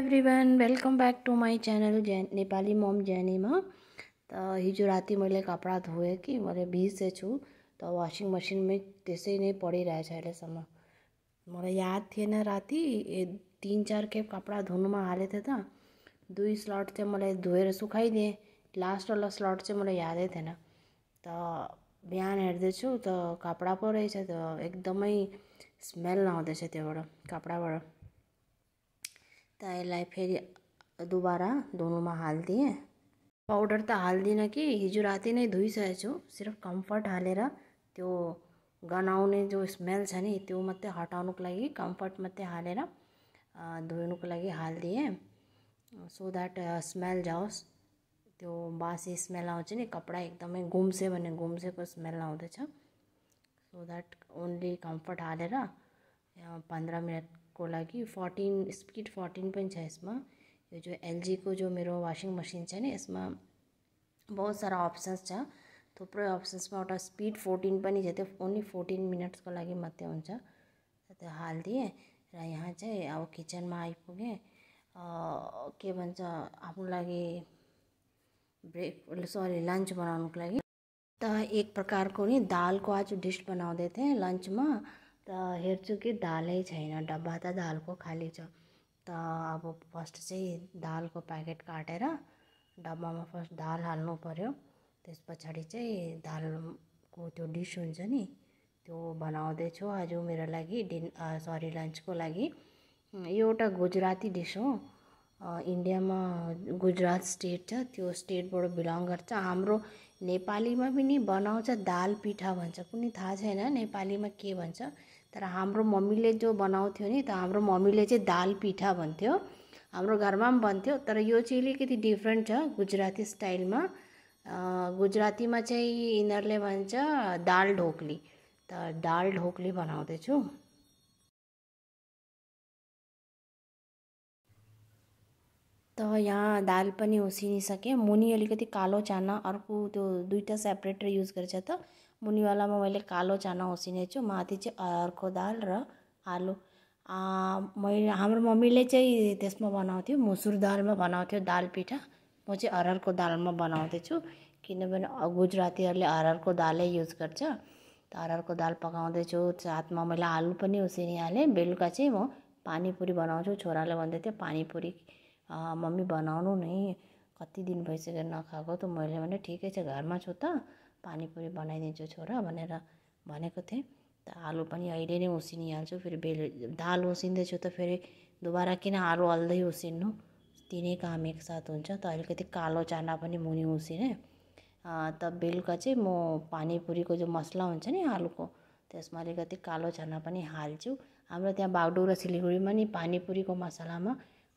everyone welcome back to my channel जे नेपाली मोम जैनिमा त हिजो राति मैले कपडा धोएँ कि मैले भिजेछु त वासिङ मसिनमै त्यसै नै पडिरहेछ अहिलेसम्म मलाई याद थिएन राति तिन चार खेप कपडा धुनुमा हालेको थिएँ त दुई स्लट चाहिँ मलाई धोएर सुकाइदिएँ लास्ट वाला स्लट चाहिँ मलाई यादै थिएन त बिहान हेर्दैछु त कपडा पो रहेछ त एकदमै स्मेल आउँदैछ त्योबाट कपडाबाट त यसलाई फेरि दोबारा धुनुमा हालिदिएँ पाउडर त हाल्दिनँ कि हिजो राति नै धोई सकु सिर्फ कम्फर्ट हालेर त्यो गनाउने जो स्मेल छ नि त्यो मात्रै हटाउनुको लागि कम्फर्ट मात्रै हालेर धुनुको लागि हालिदिएँ सो द्याट स्मेल जाओस् तो बासी स्मेल आउँछ नि कपडा एकदमै गुम्स्यो भने को स्मेल आउँदैछ सो दैट ओन्ली कम्फर्ट पंद्रह मिनट को लगी फोर्टिन स्पीड फोर्टिन भी छ यसमा यो जो को जो मेरे वाशिंग मशीन है इसमें बहुत सारा अप्सन्स छ थुप्रै में एट स्पीड फोर्टिन भी जैसे ओन्ली फोर्टिन मिनट्स को मात्रै हुन्छ त्यो हाल दिए यहाँ अब किचन में आईपुगे के भन्छ ब्रेक सरी लन्च बनाउनुको लागि त एक प्रकारको नि दालको आज डिस बनाउँदै थिएँ लन्चमा त हेर्छु कि दालै छैन डब्बा त दालको खाली छ त अब फर्स्ट चाहिँ दालको प्याकेट काटेर डब्बामा फर्स्ट दाल हाल्नु पऱ्यो त्यस पछाडि चाहिँ दालको त्यो डिस हुन्छ नि त्यो बनाउँदैछु आज मेरो लागि डिन सरी लन्चको लागि यो एउटा गुजराती डिस हो इन्डियामा गुजरात स्टेट छ त्यो स्टेटबाट बिलङ गर्छ हाम्रो नेपालीमा पनि बनाउँछ दाल पिठा भन्छ कुनै थाहा छैन नेपालीमा के भन्छ तर हाम्रो मम्मीले जो बनाउँथ्यो नि त हाम्रो मम्मीले चाहिँ दाल पिठा भन्थ्यो हाम्रो घरमा पनि बन्थ्यो तर यो चाहिँ अलिकति डिफ्रेन्ट छ गुजराती स्टाइलमा गुजरातीमा चाहिँ यिनीहरूले भन्छ दाल ढोक्ली त दाल ढोक्ली बनाउँदैछु त यहाँ दाल पनि उसिनिसकेँ मुनि अलिकति कालो चाना अर्को त्यो दुईवटा सेपरेट युज गर्छ त मुनिवालामा मैले कालो चाना उसिनेछु छु माथि चाहिँ अर्को दाल र आलु मैले हाम्रो मम्मीले चाहिँ त्यसमा बनाउँथ्यो मुसुर दालमा बनाउँथ्यो दाल पिठा म चाहिँ अरहरको दालमा बनाउँदैछु किनभने गुजरातीहरूले अरहरको दालै युज गर्छ त अरहरको दाल पकाउँदैछु साथमा मैले आलु पनि उसिनिहालेँ बेलुका चाहिँ म पानीपुरी बनाउँछु छोराले भन्दै थियो पानीपुरी मम्मी बनाउनु नि कति दिन भइसक्यो नखाएको त मैले भने ठिकै छ घरमा छु त पानीपुरी बनाइदिन्छु छोरा भनेर भनेको थिएँ त आलु पनि अहिले नै उसिनिहाल्छु फेरि बेलु दाल उसिन्दैछु त फेरि दोबारा किन आलु अल्दै उसिन्नु तिनै काम एकसाथ हुन्छ त अलिकति कालो चाना पनि मुनि उसिनेँ त बेलुका चाहिँ म पानीपुरीको जो मसला हुन्छ नि आलुको त्यसमा अलिकति कालो चाना पनि हाल्छु हाम्रो त्यहाँ बागडोग्रा सिलगढीमा नि पानीपुरीको मसलामा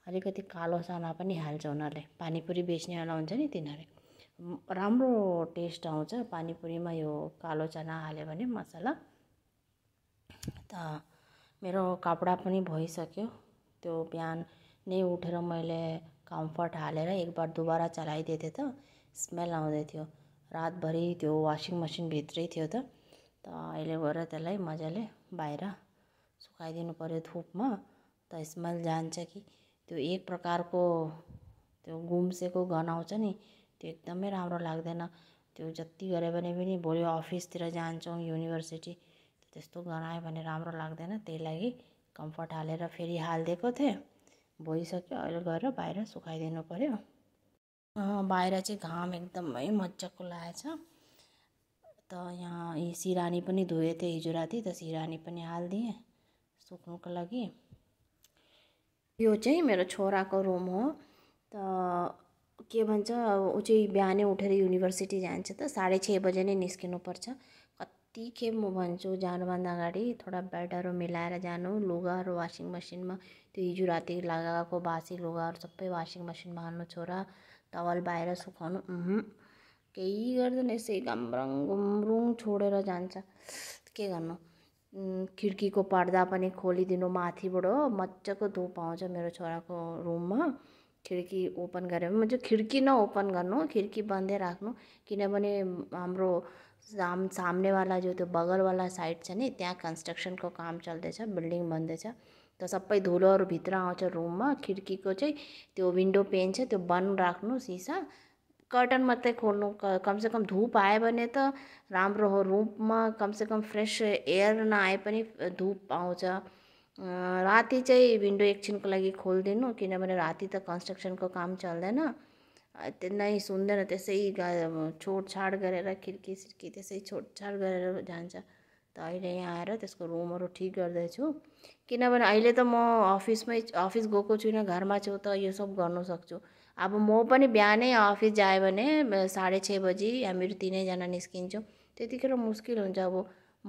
अलिकति कालो चना पनि हाल्छ उनीहरूले पानीपुरी बेच्नेवाला हुन्छ नि तिनीहरू राम्रो टेस्ट आउँछ पानीपुरीमा यो कालो चना हाल्यो भने मसाला त मेरो कपडा पनि भइसक्यो त्यो बिहान नै उठेर मैले कम्फर्ट हालेर एकबार दुबारा चलाइदिएको थिएँ त स्मेल आउँदै थियो रातभरि त्यो वासिङ भित्रै थियो त त अहिले गएर त्यसलाई मजाले बाहिर सुकाइदिनु पऱ्यो धुपमा त स्मेल जान्छ कि त्यो एक प्रकारको त्यो गुम्सेको गन्ध नि त्यो एकदमै राम्रो लाग्दैन त्यो जति गरे भने पनि भोलि अफिसतिर जान्छौँ युनिभर्सिटी त्यस्तो गनायो भने राम्रो लाग्दैन त्यही लागि कम्फर्ट हालेर फेरि हालिदिएको थिएँ भइसक्यो अहिले गएर बाहिर सुकाइदिनु पऱ्यो बाहिर चाहिँ घाम एकदमै मजाको लागेछ त यहाँ सिरानी पनि धोएको थिएँ हिजो राति त सिरानी पनि हालिदिएँ सुक्नुको लागि यो चाहिँ मेरो छोराको रुम हो त के भन्छ ऊ चाहिँ बिहानै उठेर युनिभर्सिटी जान्छ त साढे छ बजे नै निस्किनुपर्छ कतिखेप म भन्छु जानुभन्दा अगाडि थोडा बेडहरू मिलाएर जानु लुगाहरू वासिङ मसिनमा त्यो हिजो राति लगाएको बासी लुगाहरू सबै वासिङ मसिनमा हाल्नु छोरा टवल बाहिर सुकाउनु केही गर्दैन यसै गम्रङ घुम्रुङ छोडेर जान्छ के गर्नु खिड्कीको पर्दा पनि खोलिदिनु माथिबाट हो मजाको धुप आउँछ मेरो छोराको रुममा खिड्की ओपन गरेर पनि मतलब खिड्की नओपन गर्नु खिड्की बन्दै राख्नु किनभने हाम्रो साम सामनेवाला जो त्यो बगरवाला साइड छ नि त्यहाँ कन्स्ट्रक्सनको काम चल्दैछ बिल्डिङ बन्दैछ त सबै धुलोहरू भित्र आउँछ रुममा खिड्कीको चाहिँ त्यो विन्डो पेन छ त्यो बन्द राख्नु सिसा कर्टन मात्रै खोल्नु कमसेकम धुप आयो भने त राम्रो हो रुममा कमसेकम फ्रेस एयर नआए पनि धुप आउँछ राति चाहिँ विन्डो एकछिनको लागि खोलिदिनु किनभने राति त कन्स्ट्रक्सनको काम चल्दैन नै सुन्दैन त्यसै छोडछाड गरेर खिड्की सिर्की त्यसै छोडछाड गरेर जान्छ त अहिले यहाँ आएर त्यसको रुमहरू ठिक गर्दैछु किनभने अहिले त म अफिसमै अफिस गएको छुइनँ घरमा छु त यो सब गर्नु सक्छु अब म पनि बिहानै अफिस जायो भने साढे छ बजी हामीहरू तिनैजना निस्किन्छौँ त्यतिखेर मुस्किल हुन्छ अब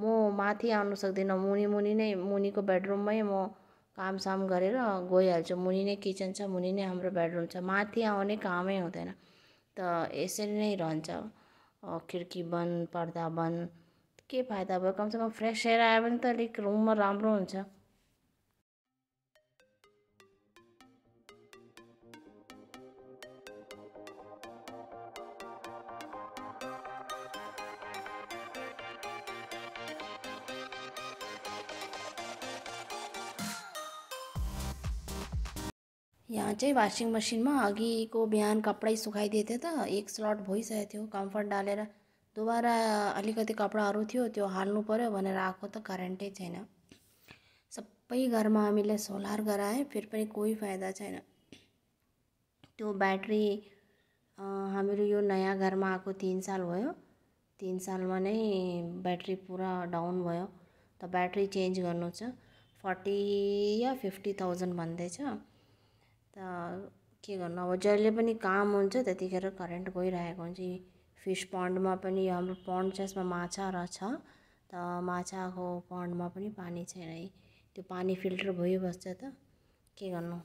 म माथि आउनु सक्दिनँ मुनि मुनि नै मुनिको बेडरुममै म कामसाम गरेर गइहाल्छु मुनि नै किचन छ मुनि नै हाम्रो बेडरुम छ माथि आउने कामै हुँदैन त यसरी नै रहन्छ खिड्की बन्द पर्दा बन्द के फाइदा भयो कमसेकम फ्रेस एयर आयो भने त अलिक रुममा राम्रो हुन्छ यहाँ चाहिँ वासिङ मसिनमा अघिको बिहान कपडै सुकाइदिएको थियो त एक स्लट भइसकेको थियो कम्फर्ट डालेर दोबारा अलिकति कपडाहरू थियो त्यो हाल्नु पऱ्यो भनेर आएको त करेन्टै छैन सबै घरमा हामीले सोलर गराएँ फेरि पनि कोही फाइदा छैन त्यो ब्याट्री हामीहरू यो नयाँ घरमा आएको तिन साल भयो तिन सालमा नै ब्याट्री पुरा डाउन भयो त ब्याट्री चेन्ज गर्नु छ फोर्टी या फिफ्टी थाउजन्ड भन्दैछ त के गर्नु अब जहिले पनि काम हुन्छ त्यतिखेर करेन्ट गइरहेको हुन्छ यी फिस पन्डमा पनि हाम्रो पन्ड छ यसमा र छ त माछाको पन्डमा पनि पानी छैन है त्यो पानी फिल्टर भइबस्छ त के गर्नु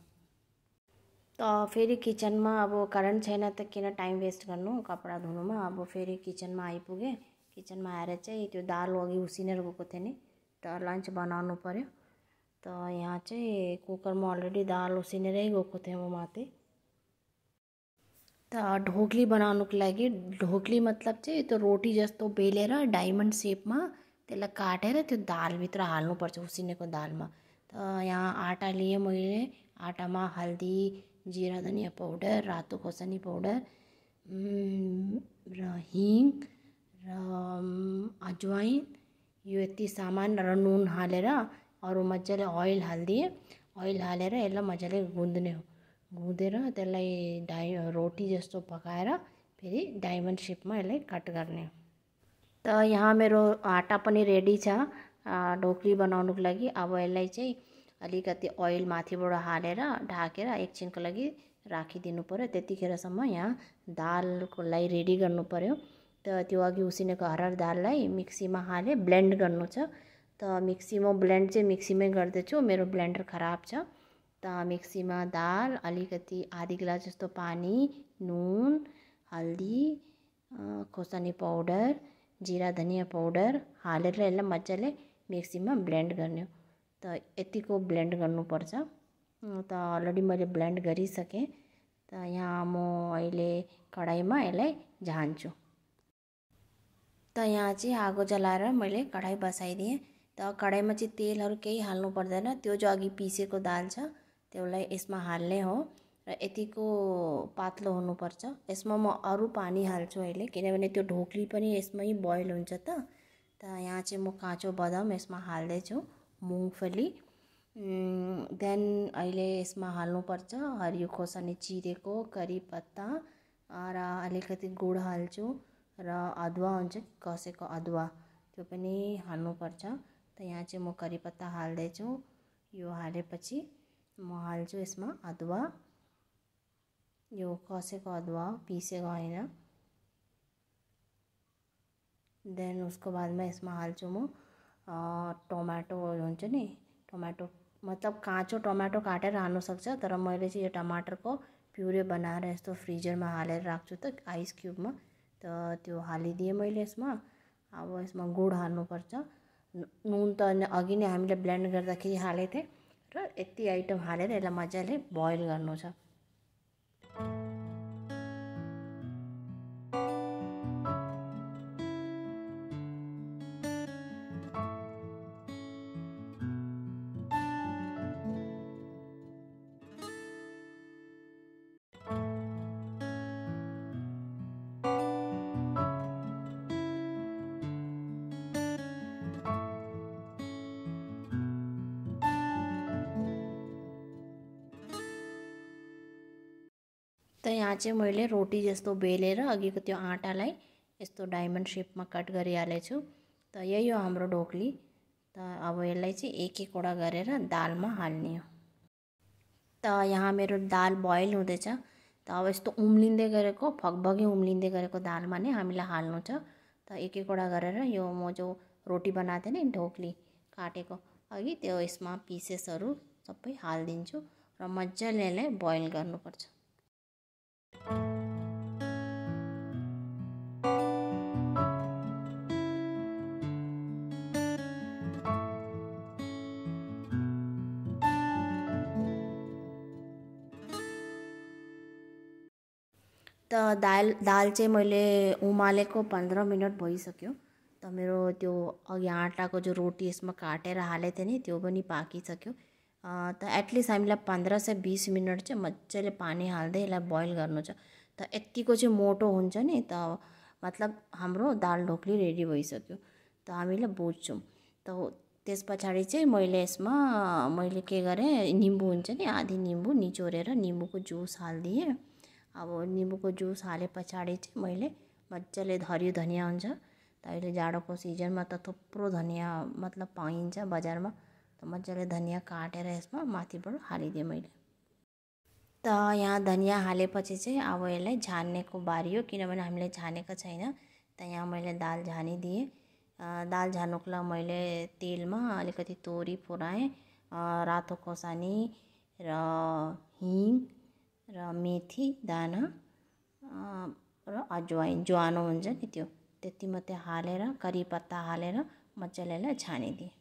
त फेरि किचनमा अब करेन्ट छैन त किन टाइम वेस्ट गर्नु कपडा धुनुमा अब फेरि किचनमा आइपुगेँ किचनमा आएर चाहिँ त्यो दाल अघि उसिनेर गएको थिएँ नि त लन्च बनाउनु पऱ्यो तो यहाँ कुकर में अलरेडी दाल उसिनेरै गए थियौँ म माथि त ढोक्ली बनाउनुको लागि ढोक्ली मतलब चाहिँ त्यो रोटी जस्तो बेलेर डायमन्ड सेपमा त्यसलाई काटेर त्यो दालभित्र हाल्नुपर्छ उसिनेको दालमा त यहाँ आटा आँटा मैं आटा में हल्दी जीरा धनिया पाउडर रातो खोर्सानी पाउडर रिंग हम्म, हिङ र अज्वाइन यो यति सामान र नुन हालेर अरू मजाले ओइल हालिदिएँ ओइल हालेर यसलाई मजाले गुन्द्ने हो गुँदेर त्यसलाई डाइ रोटी जस्तो पकाएर फेरि डायमन्ड सेपमा यसलाई कट गर्ने हो त यहाँ मेरो आटा पनि रेडी छ ढोक्री बनाउनुको लागि अब यसलाई चाहिँ अलिकति ओइल माथिबाट हालेर ढाकेर एकछिनको लागि राखिदिनु पऱ्यो त्यतिखेरसम्म यहाँ दालको लागि रेडी गर्नु पऱ्यो त त्यो अघि उसिनेको हरहर दाललाई मिक्सीमा हालेँ ब्लेन्ड गर्नु छ त मिक्सी में ब्लेंड मिक्सीमै गर्दैछु मेरो ब्लेन्डर खराब छ त में दाल अलग आधी ग्लास जस्तो पानी नुन हल्दी खोर्सानी पाउडर जीरा धनिया पाउडर हालेर यसलाई मजाले मिक्सीमा ब्लेन्ड गर्ने त यतिको ब्लेन्ड गर्नुपर्छ त अलरेडी मैले ब्लेन्ड गरिसकेँ त यहाँ मैं अहिले में इस झान्छु त यहाँ चाहिँ आगो जलाएर कढ़ाई बसाई दिए त चाहिँ तेलहरू केही हाल्नु पर्दैन त्यो जो अघि पिसेको दाल छ त्यसलाई यसमा हाल्ने हो र यतिको पातलो हुनुपर्छ यसमा म अरू पानी हाल्छु अहिले किनभने त्यो ढोक्ली पनि यसमै बोइल हुन्छ त त यहाँ चाहिँ म काँचो बदाम यसमा हाल्दैछु मुङफली देन अहिले यसमा हाल्नुपर्छ हरियो खोर्सानी चिरेको करी पत्ता र अलिकति गुड हाल्छु र अदुवा हुन्छ कसेको अदुवा त्यो पनि हाल्नुपर्छ તો અહીંયા જે હું કરી પત્તા હાલે છું યો હાલે પછી હું હાલ્छु यसमा अदुवा यो कसेको अदुवा पिसेको होइन देन उसको बादमा यसमा हाल्छु म टमाटो हो नि टमाटो मतलब काँचो टमाटो काटेर हाल्नुसक्छ तर मैले चाहिँ यो टमाटरको प्युरे बनाएर फ्रिजर में हालेर राख्छु त आइस क्यूब में तो हालिदिएँ मैं इसमें अब इसमें गुड हाल्न हाल्नुपर्छ नुन त अघि नै हामीले ब्लेन्ड गर्दाखेरि हालेको थिएँ र यति आइटम हालेर यसलाई मजाले बोइल गर्नु छ जस्तै यहाँ चाहिँ मैले रोटी जस्तो बेलेर अघिको त्यो आँटालाई यस्तो डायमन्ड सेपमा कट गरिहालेछु त यही हो हाम्रो ढोक्ली त अब यसलाई चाहिँ एक एकवटा गरेर दालमा हाल्ने हो त यहाँ मेरो दाल बोइल हुँदैछ त अब यस्तो उम्लिँदै गरेको फगभगी उम्लिँदै गरेको दालमा नै हामीलाई हाल्नु छ त एक एकवटा गरेर यो म जो रोटी बनाएको थिएँ नि ढोक्ली काटेको अघि त्यो यसमा पिसेसहरू सबै हालिदिन्छु र मजाले यसलाई बोइल गर्नुपर्छ त दाल दाल चाहिँ मैले उमालेको पन्ध्र मिनट भइसक्यो त मेरो त्यो अघि आँटाको जो रोटी यसमा काटेर हालेको थिएँ नि त्यो पनि पाकिसक्यो त एटलिस्ट हामीलाई पन्ध्र से बिस मिनट चाहिँ मजाले पानी हाल्दै यसलाई बोइल गर्नु छ त यत्तिको चाहिँ मोटो हुन्छ नि त मतलब हाम्रो दाल ढोक्ली रेडी भइसक्यो त हामीले बुझ्छौँ त त्यस पछाडि चाहिँ मैले यसमा मैले के गरेँ निम्बु हुन्छ नि आधी निम्बु निचोरेर निम्बुको जुस हालिदिएँ अब निम्बुको जुस हाले पछाडि चाहिँ मैले मजाले धरियो धनियाँ हुन्छ त अहिले जाडोको सिजनमा त थुप्रो धनियाँ मतलब पाइन्छ बजारमा मजाले धनियाँ काटेर यसमा माथिबाट हालिदिएँ मैले त यहाँ धनियाँ हालेपछि चाहिँ अब यसलाई झान्नेको बारी हो किनभने हामीले झानेको छैन त यहाँ मैले दाल झानिदिएँ दाल झानुको लागि मैले तेलमा अलिकति तोरी पुऱ्याएँ रातो खोर्सानी र हिङ र मेथी दाना र अजवाइन ज्वानो हुन्छ नि त्यो त्यति मात्रै हालेर करी पत्ता हालेर मजाले यसलाई छानिदिएँ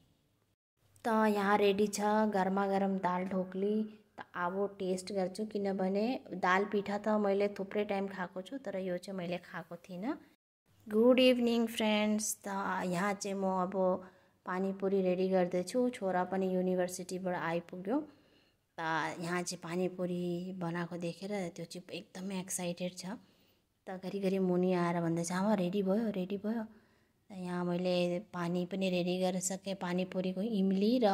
त यहाँ रेडी छ गरमा गरम दाल ढोक्ली त अब टेस्ट गर्छु किनभने दाल पिठा त मैले थुप्रै टाइम खाएको छु तर यो चाहिँ मैले खाएको थिइनँ गुड इभिनिङ फ्रेन्ड्स त यहाँ चाहिँ म अब पानीपुरी रेडी गर्दैछु छोरा पनि युनिभर्सिटीबाट आइपुग्यो त यहाँ चाहिँ पानीपुरी बनाएको देखेर त्यो चाहिँ एकदमै एक्साइटेड छ त घरिघरि मुनि आएर भन्दैछ आमा रेडी भयो रेडी भयो यहाँ मैले पानी पनि रेडी गरिसकेँ पानीपुरीको इमली र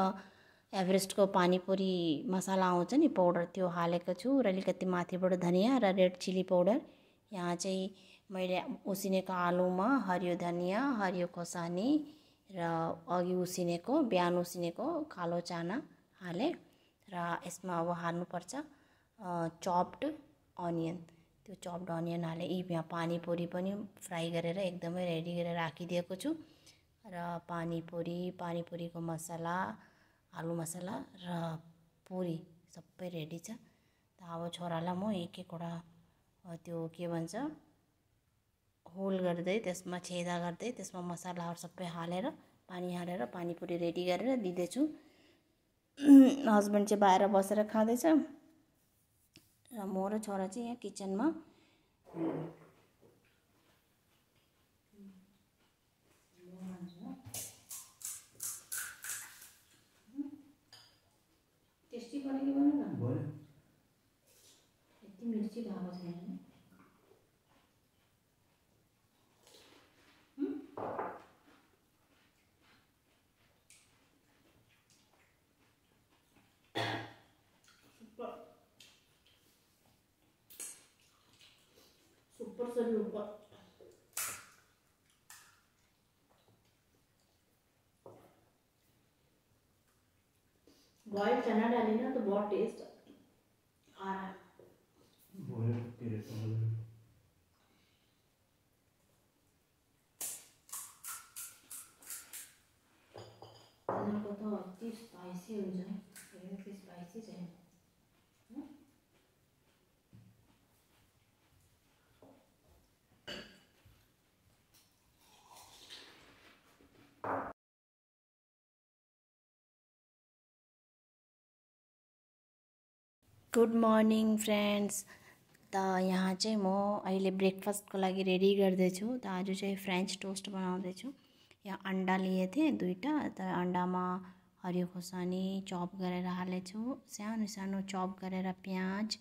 एभरेस्टको पानीपुरी मसाला आउँछ नि पाउडर त्यो हालेको छु र अलिकति माथिबाट धनियाँ र रेड चिल्ली पाउडर यहाँ चाहिँ मैले उसिनेको आलुमा हरियो धनियाँ हरियो खोर्सानी र अघि उसिनेको बिहान उसिनेको कालो चाना हालेँ र यसमा अब हाल्नुपर्छ चप्ड अनियन त्यो चप्ड अनियन हालेँ यी यहाँ पानीपुरी पनि फ्राई गरेर एकदमै रेडी गरेर राखिदिएको छु र पानीपुरी पानीपुरीको मसाला आलु मसाला र पुरी सबै रेडी छ त अब छोरालाई म एक एकवटा त्यो के भन्छ होल गर्दै त्यसमा छेदा गर्दै त्यसमा मसलाहरू सबै हालेर पानी हालेर पानीपुरी रेडी गरेर दिँदैछु हस्बेन्ड चाहिँ बाहिर बसेर खाँदैछ मोर छोरा चाहिँ यहाँ में टेस्टी बनेगी बनेगा यति मिर्ची भएको also know what बॉयल चना डाले ना तो बहुत टेस्ट आ रहा है पता स्पाइसी हो जाए स्पाइसी चाहिए गुड मर्निंग फ्रेंड्स त यहाँ चाहिँ म अहिले को लागि रेडी गर्दैछु त आज चाहिँ टोस्ट बना यहाँ अन्डा थे दुईटा तो त में हरियो खुर्सानी चप गरेर हालेछु सानो सानो चप गरेर प्याज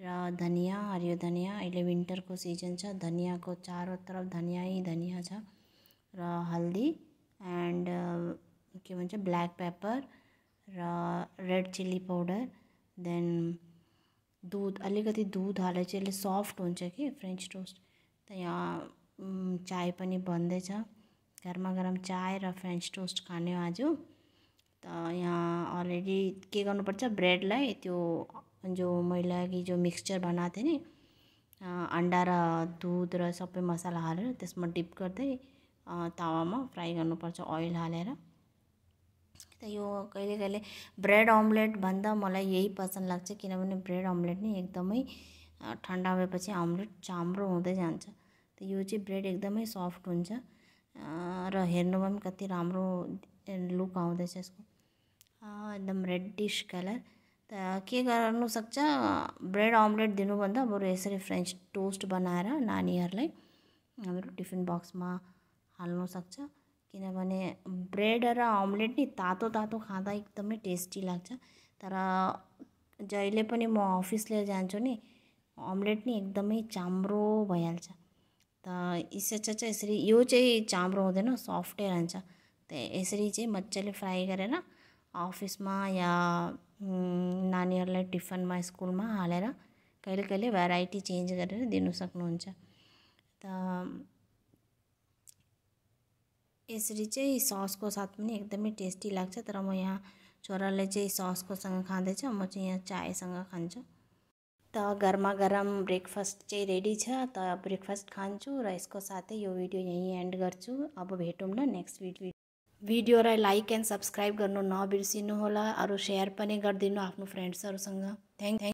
र हरियो हरियो अलग अहिले को सिजन छ को चारों तरफ धनिया ही छ र हल्दी एन्ड के भन्छ ब्ल्याक पेपर र रेड चिल्ली पाउडर देन दुध अलिकति दुध हालेर चाहिँ यसले सफ्ट हुन्छ कि फ्रेन्च टोस्ट त यहाँ चाय पनि बन्दैछ गरमा गरम चाय र फ्रेन्च टोस्ट खाने आज त यहाँ अलरेडी के गर्नुपर्छ ब्रेडलाई त्यो जो मैले अघि जो मिक्सचर बनाएको थिएँ नि अन्डा र दुध र सबै मसाला हालेर त्यसमा डिप गर्दै तावामा फ्राई गर्नुपर्छ ओइल हालेर त यो कहिले कहिले ब्रेड अम्लेट भन्दा मलाई यही पसन्द लाग्छ किनभने ब्रेड अम्लेट नै एकदमै ठन्डा भएपछि अम्लेट चाम्रो हुँदै जान्छ त यो चाहिँ ब्रेड एकदमै सफ्ट हुन्छ र हेर्नुमा पनि कति राम्रो लुक आउँदैछ यसको एकदम रेडिस कलर त के गर्नुसक्छ ब्रेड अम्लेट दिनुभन्दा बरु यसरी फ्रेन्च टोस्ट बनाएर नानीहरूलाई हाम्रो टिफिन बक्समा हाल्नु सक्छ किनभने ब्रेड र अम्लेट नि तातो तातो खाँदा एकदमै टेस्टी लाग्छ तर जहिले पनि म अफिस लिएर जान्छु नि अम्लेट नि एकदमै चाम्रो भइहाल्छ त यसै चाहिँ यसरी यो चाहिँ चाम्रो हुँदैन सफ्टै रहन्छ त यसरी चाहिँ मजाले फ्राई गरेर अफिसमा या नानीहरूलाई टिफिनमा स्कुलमा हालेर कहिले कहिले भेराइटी चेन्ज गरेर दिनु सक्नुहुन्छ त यसरी चाहिँ ससको साथ पनि एकदमै टेस्टी लाग्छ तर म यहाँ छोराले चाहिँ ससकोसँग खाँदैछ म चाहिँ यहाँ चायसँग खान्छु त गरमा गरम ब्रेकफास्ट चाहिँ रेडी छ त ब्रेकफास्ट खान्छु र यसको साथै यो भिडियो यहीँ एन्ड गर्छु अब भेटौँ न नेक्स्ट भिडियो भिडियोलाई लाइक एन्ड सब्सक्राइब गर्नु नबिर्सिनु होला अरू सेयर पनि गरिदिनु आफ्नो फ्रेन्ड्सहरूसँग थ्याङ्क थ्याङ्क